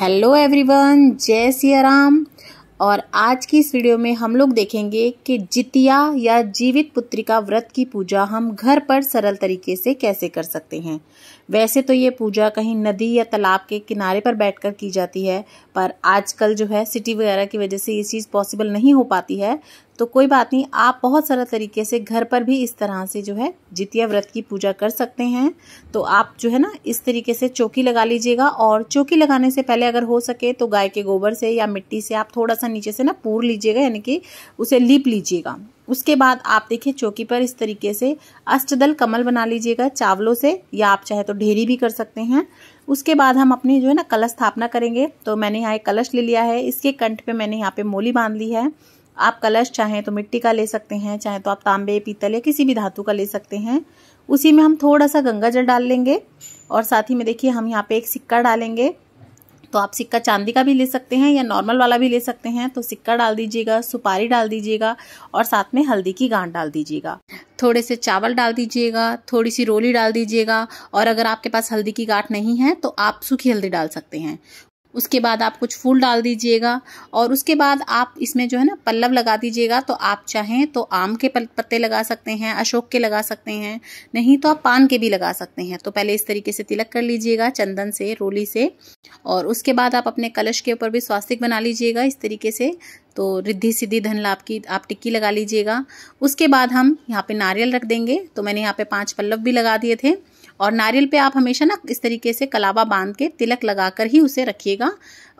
hello everyone जय सिया राम और आज की इस वीडियो में हम लोग देखेंगे कि जितिया या जीवित पुत्री का व्रत की पूजा हम घर पर सरल तरीके से कैसे कर सकते हैं वैसे तो ये पूजा कहीं नदी या तालाब के किनारे पर बैठकर की जाती है पर आजकल जो है सिटी वगैरह की वजह से ये चीज़ पॉसिबल नहीं हो पाती है तो कोई बात नहीं आप बहुत सारा तरीके से घर पर भी इस तरह से जो है जितिया व्रत की पूजा कर सकते हैं तो आप जो है ना इस तरीके से चौकी लगा लीजिएगा और चौकी लगाने से पहले अगर हो सके तो गाय के गोबर से या मिट्टी से आप थोड़ा सा नीचे से ना पूर लीजिएगा यानी कि उसे लीप लीजिएगा उसके बाद आप देखिए चौकी पर इस तरीके से अष्टदल कमल बना लीजिएगा चावलों से या आप चाहे तो ढेरी भी कर सकते हैं उसके बाद हम अपनी जो है ना कलश स्थापना करेंगे तो मैंने यहाँ एक कलश ले लिया है इसके कंठ पे मैंने यहाँ पे मोली बांध ली है आप कलश चाहें तो मिट्टी का ले सकते हैं चाहे तो आप तांबे पीतल या किसी भी धातु का ले सकते हैं उसी में हम थोड़ा सा गंगा डाल लेंगे और साथ ही में देखिए हम यहाँ पे एक सिक्का डालेंगे तो आप सिक्का चांदी का भी ले सकते हैं या नॉर्मल वाला भी ले सकते हैं तो सिक्का डाल दीजिएगा सुपारी डाल दीजिएगा और साथ में हल्दी की गांठ डाल दीजिएगा थोड़े से चावल डाल दीजिएगा थोड़ी सी रोली डाल दीजिएगा और अगर आपके पास हल्दी की गांठ नहीं है तो आप सूखी हल्दी डाल सकते हैं उसके बाद आप कुछ फूल डाल दीजिएगा और उसके बाद आप इसमें जो है ना पल्लव लगा दीजिएगा तो आप चाहें तो आम के पत्ते लगा सकते हैं अशोक के लगा सकते हैं नहीं तो आप पान के भी लगा सकते हैं तो पहले इस तरीके से तिलक कर लीजिएगा चंदन से रोली से और उसके बाद आप अपने कलश के ऊपर भी स्वास्तिक बना लीजिएगा इस तरीके से तो रिद्धि सिद्धि धन लाभ की आप टिक्की लगा लीजिएगा उसके बाद हम यहाँ पे नारियल रख देंगे तो मैंने यहाँ पे पांच पल्लव भी लगा दिए थे और नारियल पे आप हमेशा ना इस तरीके से कलावा बांध के तिलक लगा कर ही उसे रखिएगा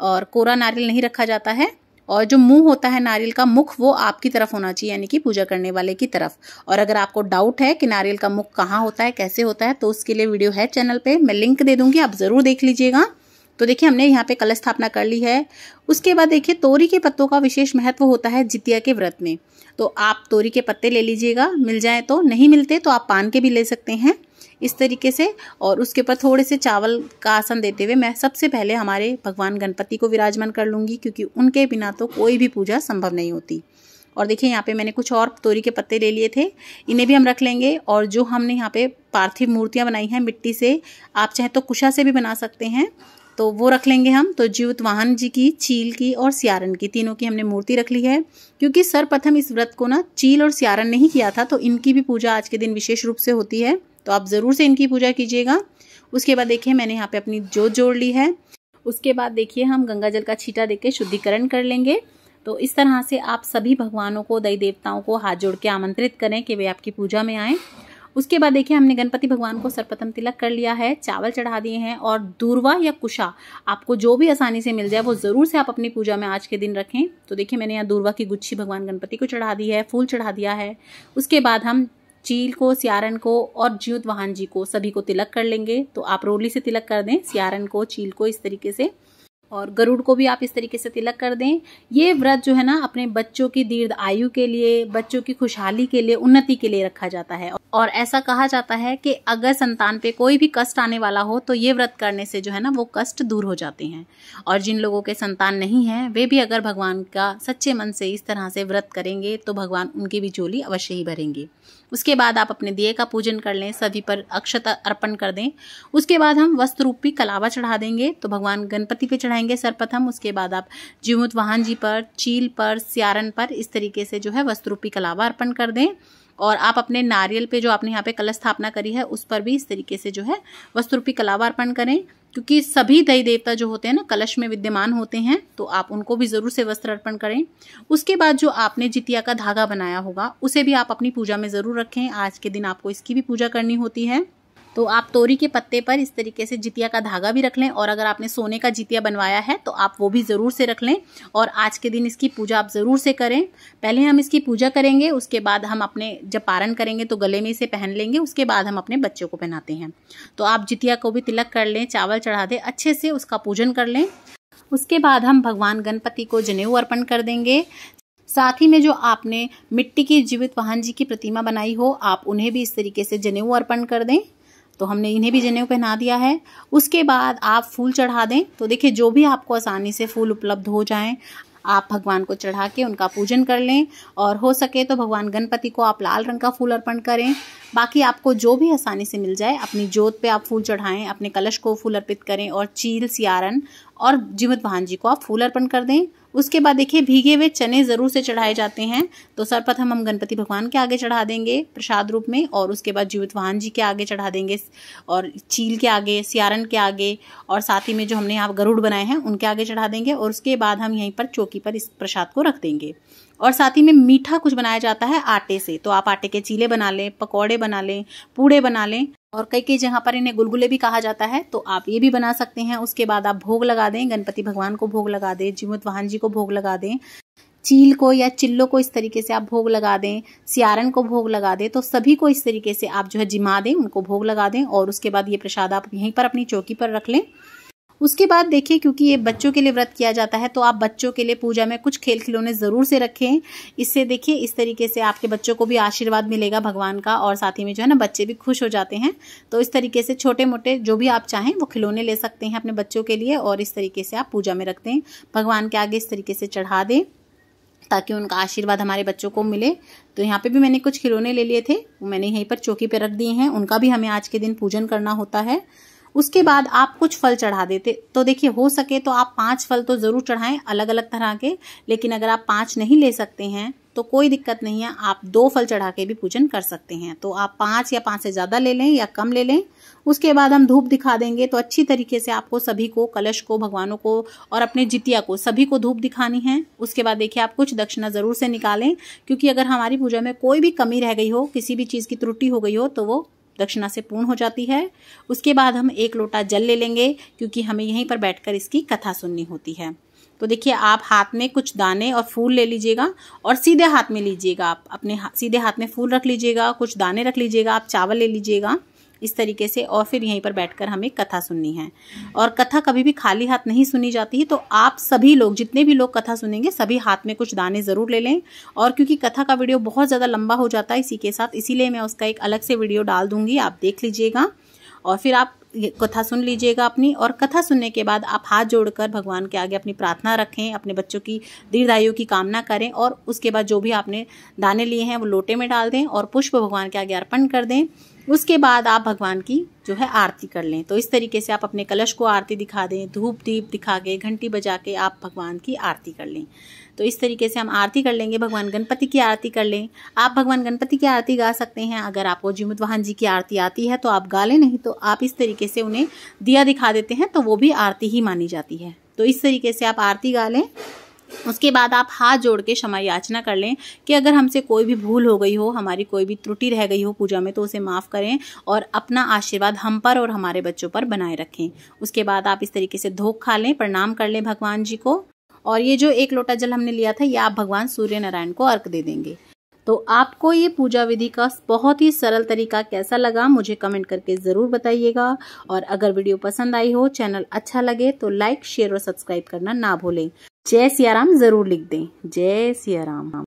और कोरा नारियल नहीं रखा जाता है और जो मुंह होता है नारियल का मुख वो आपकी तरफ होना चाहिए यानी कि पूजा करने वाले की तरफ और अगर आपको डाउट है कि नारियल का मुख कहाँ होता है कैसे होता है तो उसके लिए वीडियो है चैनल पे मैं लिंक दे दूंगी आप ज़रूर देख लीजिएगा तो देखिए हमने यहाँ पे कलश स्थापना कर ली है उसके बाद देखिए तोरी के पत्तों का विशेष महत्व होता है जितिया के व्रत में तो आप तोरी के पत्ते ले लीजिएगा मिल जाए तो नहीं मिलते तो आप पान के भी ले सकते हैं इस तरीके से और उसके ऊपर थोड़े से चावल का आसन देते हुए मैं सबसे पहले हमारे भगवान गणपति को विराजमान कर लूँगी क्योंकि उनके बिना तो कोई भी पूजा संभव नहीं होती और देखिए यहाँ पे मैंने कुछ और तोरी के पत्ते ले लिए थे इन्हें भी हम रख लेंगे और जो हमने यहाँ पे पार्थिव मूर्तियाँ बनाई हैं मिट्टी से आप चाहे तो कुशा से भी बना सकते हैं तो वो रख लेंगे हम तो जीवित वाहन जी की चील की और सियारन की तीनों की हमने मूर्ति रख ली है क्योंकि सर्वप्रथम इस व्रत को ना चील और सियारन ने ही किया था तो इनकी भी पूजा आज के दिन विशेष रूप से होती है तो आप ज़रूर से इनकी पूजा कीजिएगा उसके बाद देखिए मैंने यहाँ पे अपनी जोत जोड़ ली है उसके बाद देखिए हम गंगा जल का छीटा देके शुद्धिकरण कर लेंगे तो इस तरह से आप सभी भगवानों को दई देवताओं को हाथ जोड़ के आमंत्रित करें कि वे आपकी पूजा में आएँ उसके बाद देखिए हमने गणपति भगवान को सर्वप्रथम तिलक कर लिया है चावल चढ़ा दिए हैं और दूरवा या कुशा आपको जो भी आसानी से मिल जाए वो ज़रूर से आप अपनी पूजा में आज के दिन रखें तो देखिए मैंने यहाँ दूरवा की गुच्छी भगवान गणपति को चढ़ा दी है फूल चढ़ा दिया है उसके बाद हम चील को सियारन को और ज्योत वाहन जी को सभी को तिलक कर लेंगे तो आप रोली से तिलक कर दें सियारन को चील को इस तरीके से और गरुड़ को भी आप इस तरीके से तिलक कर दें ये व्रत जो है ना अपने बच्चों की दीर्घ आयु के लिए बच्चों की खुशहाली के लिए उन्नति के लिए रखा जाता है और ऐसा कहा जाता है कि अगर संतान पे कोई भी कष्ट आने वाला हो तो ये व्रत करने से जो है ना वो कष्ट दूर हो जाते हैं और जिन लोगों के संतान नहीं है वे भी अगर भगवान का सच्चे मन से इस तरह से व्रत करेंगे तो भगवान उनकी भी झोली अवश्य ही भरेंगे उसके बाद आप अपने दिए का पूजन कर लें सभी पर अक्षत अर्पण कर दें उसके बाद हम वस्त्र रूपी कलावा चढ़ा देंगे तो भगवान गणपति पे चढ़ाएंगे सर्वप्रथम उसके बाद आप जीवत वाहन जी पर चील पर सियारन पर इस तरीके से जो है वस्त्र रूपी कलावा अर्पण कर दें और आप अपने नारियल पे जो आपने यहाँ पे कलश स्थापना करी है उस पर भी इस तरीके से जो है रूपी कलावा अर्पण करें क्योंकि सभी दही देवता जो होते हैं ना कलश में विद्यमान होते हैं तो आप उनको भी ज़रूर से वस्त्र अर्पण करें उसके बाद जो आपने जितिया का धागा बनाया होगा उसे भी आप अपनी पूजा में ज़रूर रखें आज के दिन आपको इसकी भी पूजा करनी होती है तो आप तोरी के पत्ते पर इस तरीके से जितिया का धागा भी रख लें और अगर आपने सोने का जितिया बनवाया है तो आप वो भी ज़रूर से रख लें और आज के दिन इसकी पूजा आप ज़रूर से करें पहले हम इसकी पूजा करेंगे उसके बाद हम अपने जब पारण करेंगे तो गले में इसे पहन लेंगे उसके बाद हम अपने बच्चों को पहनाते हैं तो आप जितिया को भी तिलक कर लें चावल चढ़ा दें अच्छे से उसका पूजन कर लें उसके बाद हम भगवान गणपति को जनेऊ अर्पण कर देंगे साथ ही में जो आपने मिट्टी की जीवित वाहन जी की प्रतिमा बनाई हो आप उन्हें भी इस तरीके से जनेऊ अर्पण कर दें तो हमने इन्हें भी जनेऊ पहना दिया है उसके बाद आप फूल चढ़ा दें तो देखिए जो भी आपको आसानी से फूल उपलब्ध हो जाएं आप भगवान को चढ़ा के उनका पूजन कर लें और हो सके तो भगवान गणपति को आप लाल रंग का फूल अर्पण करें बाकी आपको जो भी आसानी से मिल जाए अपनी जोत पे आप फूल चढ़ाएं अपने कलश को फूल अर्पित करें और चील सियारन और जीवित भान जी को आप फूल अर्पण कर दें उसके बाद देखिए भीगे हुए चने ज़रूर से चढ़ाए जाते हैं तो सर्वप्रथम हम गणपति भगवान के आगे चढ़ा देंगे प्रसाद रूप में और उसके बाद जीवित वाहन जी के आगे चढ़ा देंगे और चील के आगे सियारन के आगे और साथ ही में जो हमने यहाँ गरुड़ बनाए हैं उनके आगे चढ़ा देंगे और उसके बाद हम यहीं पर चौकी पर इस प्रसाद को रख देंगे और साथ ही में मीठा कुछ बनाया जाता है आटे से तो आप आटे के चीले बना लें पकौड़े बना लें पूड़े बना लें और कई कई जगह पर इन्हें गुलगुले भी कहा जाता है तो आप ये भी बना सकते हैं उसके बाद आप भोग लगा दें गणपति भगवान को भोग लगा दें जीवत वाहन जी को भोग लगा दें चील को या चिल्लो को इस तरीके से आप भोग लगा दें सियारन को भोग लगा दें तो सभी को इस तरीके से आप जो है जिमा दें उनको भोग लगा दें और उसके बाद ये प्रसाद आप यहीं पर अपनी चौकी पर रख लें उसके बाद देखिए क्योंकि ये बच्चों के लिए व्रत किया जाता है तो आप बच्चों के लिए पूजा में कुछ खेल खिलौने ज़रूर से रखें इससे देखिए इस तरीके से आपके बच्चों को भी आशीर्वाद मिलेगा भगवान का और साथ ही में जो है ना बच्चे भी खुश हो जाते हैं तो इस तरीके से छोटे मोटे जो भी आप चाहें वो खिलौने ले सकते हैं अपने बच्चों के लिए और इस तरीके से आप पूजा में रखते हैं भगवान के आगे इस तरीके से चढ़ा दें ताकि उनका आशीर्वाद हमारे बच्चों को मिले तो यहाँ पे भी मैंने कुछ खिलौने ले लिए थे मैंने यहीं पर चौकी पे रख दिए हैं उनका भी हमें आज के दिन पूजन करना होता है उसके बाद आप कुछ फल चढ़ा देते तो देखिए हो सके तो आप पांच फल तो ज़रूर चढ़ाएं अलग अलग तरह के लेकिन अगर आप पांच नहीं ले सकते हैं तो कोई दिक्कत नहीं है आप दो फल चढ़ा के भी पूजन कर सकते हैं तो आप पाँच या पाँच से ज़्यादा ले लें या कम ले लें उसके बाद हम धूप दिखा देंगे तो अच्छी तरीके से आपको सभी को कलश को भगवानों को और अपने जितिया को सभी को धूप दिखानी है उसके बाद देखिए आप कुछ दक्षिणा ज़रूर से निकालें क्योंकि अगर हमारी पूजा में कोई भी कमी रह गई हो किसी भी चीज़ की त्रुटि हो गई हो तो वो दक्षिणा से पूर्ण हो जाती है उसके बाद हम एक लोटा जल ले लेंगे क्योंकि हमें यहीं पर बैठकर इसकी कथा सुननी होती है तो देखिए आप हाथ में कुछ दाने और फूल ले लीजिएगा और सीधे हाथ में लीजिएगा आप अपने हा, सीधे हाथ में फूल रख लीजिएगा कुछ दाने रख लीजिएगा आप चावल ले लीजिएगा इस तरीके से और फिर यहीं पर बैठकर हमें कथा सुननी है और कथा कभी भी खाली हाथ नहीं सुनी जाती है तो आप सभी लोग जितने भी लोग कथा सुनेंगे सभी हाथ में कुछ दाने ज़रूर ले लें और क्योंकि कथा का वीडियो बहुत ज़्यादा लंबा हो जाता है इसी के साथ इसीलिए मैं उसका एक अलग से वीडियो डाल दूंगी आप देख लीजिएगा और फिर आप कथा सुन लीजिएगा अपनी और कथा सुनने के बाद आप हाथ जोड़कर भगवान के आगे अपनी प्रार्थना रखें अपने बच्चों की दीर्घायु की कामना करें और उसके बाद जो भी आपने दाने लिए हैं वो लोटे में डाल दें और पुष्प भगवान के आगे अर्पण कर दें उसके बाद आप भगवान की जो है आरती कर लें तो इस तरीके से आप अपने कलश को आरती दिखा दें धूप दीप दिखा के घंटी बजा के आप भगवान की आरती कर लें तो इस तरीके से हम आरती कर लेंगे भगवान गणपति की आरती कर लें आप भगवान गणपति की आरती गा सकते हैं अगर आपको जीवित वाहन जी की आरती आती है तो आप गा लें नहीं तो आप इस तरीके से उन्हें दिया दिखा देते हैं तो वो भी आरती ही मानी जाती है तो इस तरीके से आप आरती गा लें उसके बाद आप हाथ जोड़ के क्षमा याचना कर लें कि अगर हमसे कोई भी भूल हो गई हो हमारी कोई भी त्रुटि रह गई हो पूजा में तो उसे माफ़ करें और अपना आशीर्वाद हम पर और हमारे बच्चों पर बनाए रखें उसके बाद आप इस तरीके से धोख खा लें प्रणाम कर लें भगवान जी को और ये जो एक लोटा जल हमने लिया था ये आप भगवान सूर्य नारायण को अर्घ दे देंगे तो आपको ये पूजा विधि का बहुत ही सरल तरीका कैसा लगा मुझे कमेंट करके ज़रूर बताइएगा और अगर वीडियो पसंद आई हो चैनल अच्छा लगे तो लाइक शेयर और सब्सक्राइब करना ना भूलें जय सियाराम ज़रूर लिख दें जय सियाराम